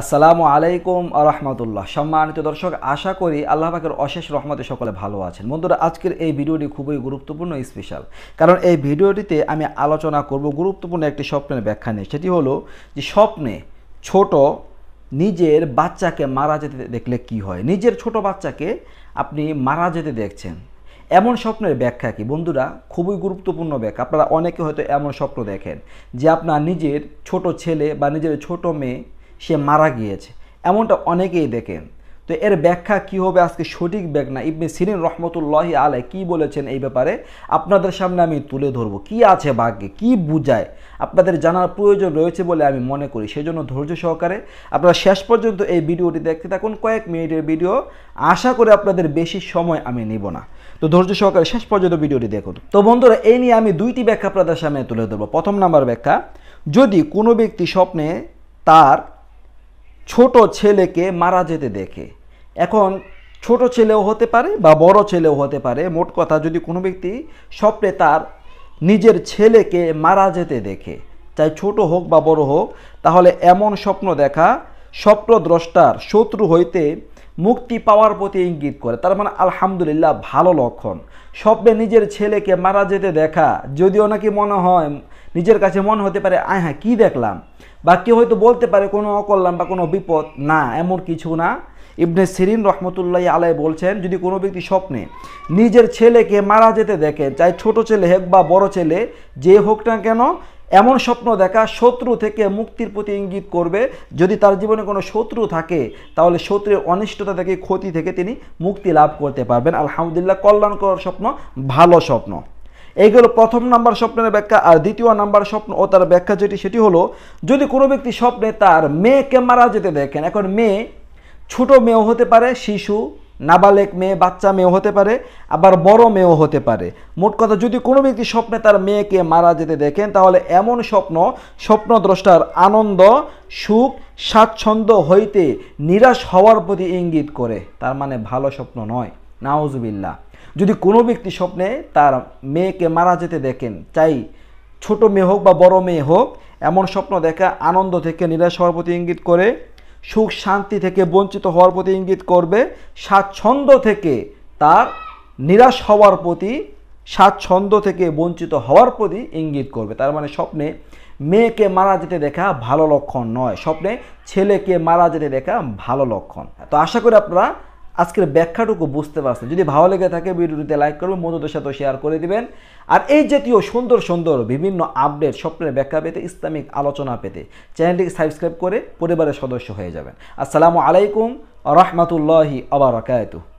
আসসালামু আলাইকুম রহমতুল্লাহ সম্মানিত দর্শক আশা করি আল্লাহ পাকের অশেষ রহমতে সকলে ভালো আছেন বন্ধুরা আজকের এই ভিডিওটি খুবই গুরুত্বপূর্ণ স্পেশাল কারণ এই ভিডিওটিতে আমি আলোচনা করব গুরুত্বপূর্ণ একটি স্বপ্নের ব্যাখ্যা নিয়ে সেটি হলো যে স্বপ্নে ছোট নিজের বাচ্চাকে মারা যেতে দেখলে কি হয় নিজের ছোট বাচ্চাকে আপনি মারা যেতে দেখছেন এমন স্বপ্নের ব্যাখ্যা কি বন্ধুরা খুবই গুরুত্বপূর্ণ ব্যাখ্যা আপনারা অনেকে হয়তো এমন স্বপ্ন দেখেন যে আপনার নিজের ছোট ছেলে বা নিজের ছোট মেয়ে সে মারা গিয়েছে এমনটা অনেকেই দেখেন তো এর ব্যাখ্যা কি হবে আজকে সঠিক ব্যাগ না ইবনে সিরিন রহমতুল্লাহ আলাই কি বলেছেন এই ব্যাপারে আপনাদের সামনে আমি তুলে ধরবো কি আছে বাক্যে কি বুঝায় আপনাদের জানার প্রয়োজন রয়েছে বলে আমি মনে করি সেজন্য ধৈর্য সহকারে আপনারা শেষ পর্যন্ত এই ভিডিওটি দেখতে থাকুন কয়েক মিনিটের ভিডিও আশা করে আপনাদের বেশি সময় আমি নেব না তো ধৈর্য সহকারে শেষ পর্যন্ত ভিডিওটি দেখুন তো বন্ধুরা এই নিয়ে আমি দুইটি ব্যাখ্যা আপনাদের সামনে তুলে ধরবো প্রথম নাম্বার ব্যাখ্যা যদি কোনো ব্যক্তি স্বপ্নে তার ছোট ছেলেকে মারা যেতে দেখে এখন ছোট ছেলেও হতে পারে বা বড় ছেলেও হতে পারে মোট কথা যদি কোনো ব্যক্তি স্বপ্নে তার নিজের ছেলেকে মারা যেতে দেখে চাই ছোট হোক বা বড় হোক তাহলে এমন স্বপ্ন দেখা স্বপ্নদ্রষ্টার শত্রু হইতে মুক্তি পাওয়ার প্রতি ইঙ্গিত করে তার মানে আলহামদুলিল্লাহ ভালো লক্ষণ স্বপ্নে নিজের ছেলেকে মারা যেতে দেখা যদিও নাকি মনে হয় নিজের কাছে মনে হতে পারে আয় হ্যাঁ কী দেখলাম বা কেউ হয়তো বলতে পারে কোনো অকল্যাণ বা কোনো বিপদ না এমন কিছু না ইবনে সিরিন রহমতুল্লাহ আলাই বলছেন যদি কোনো ব্যক্তি স্বপ্নে নিজের ছেলেকে মারা যেতে দেখে চাই ছোট ছেলে হোক বা বড় ছেলে যে হোক না কেন এমন স্বপ্ন দেখা শত্রু থেকে মুক্তির প্রতি ইঙ্গিত করবে যদি তার জীবনে কোনো শত্রু থাকে তাহলে শত্রুর অনিষ্টতা থেকে ক্ষতি থেকে তিনি মুক্তি লাভ করতে পারবেন আলহামদুলিল্লাহ কল্যাণকর স্বপ্ন ভালো স্বপ্ন এইগুলো প্রথম নাম্বার স্বপ্নের ব্যাখ্যা আর দ্বিতীয় নাম্বার স্বপ্ন ও তার ব্যাখ্যা যেটি সেটি হলো যদি কোনো ব্যক্তি স্বপ্নে তার মেয়েকে মারা যেতে দেখেন এখন মেয়ে ছোট মেয়েও হতে পারে শিশু নাবালেক মেয়ে বাচ্চা মেয়েও হতে পারে আবার বড় মেয়েও হতে পারে মোট কথা যদি কোনো ব্যক্তি স্বপ্নে তার মেয়েকে মারা যেতে দেখেন তাহলে এমন স্বপ্ন স্বপ্নদ্রষ্টার আনন্দ সুখ স্বাচ্ছন্দ্য হইতে নিরাশ হওয়ার প্রতি ইঙ্গিত করে তার মানে ভালো স্বপ্ন নয় নাওজুবিল্লা যদি কোনো ব্যক্তি স্বপ্নে তার মেয়েকে মারা যেতে দেখেন চাই ছোট মেয়ে হোক বা বড় মেয়ে হোক এমন স্বপ্ন দেখা আনন্দ থেকে নিরাশ হওয়ার প্রতি ইঙ্গিত করে সুখ শান্তি থেকে বঞ্চিত হওয়ার প্রতি ইঙ্গিত করবে স্বাচ্ছন্দ্য থেকে তার নিরাশ হওয়ার প্রতি স্বাচ্ছন্দ্য থেকে বঞ্চিত হওয়ার প্রতি ইঙ্গিত করবে তার মানে স্বপ্নে মেয়েকে মারা যেতে দেখা ভালো লক্ষণ নয় স্বপ্নে ছেলেকে মারা যেতে দেখা ভালো লক্ষণ তো আশা করি আপনারা আজকের ব্যাখ্যাটুকু বুঝতে পারছেন যদি ভালো লেগে থাকে ভিডিওটিতে লাইক করবেন মধুদের সাথে শেয়ার করে দিবেন আর এই জাতীয় সুন্দর সুন্দর বিভিন্ন আপডেট স্বপ্নের ব্যাখ্যা পেতে ইসলামিক আলোচনা পেতে চ্যানেলটিকে সাবস্ক্রাইব করে পরিবারের সদস্য হয়ে যাবেন আসসালামু আলাইকুম রহমতুল্লাহি আবরকায়তু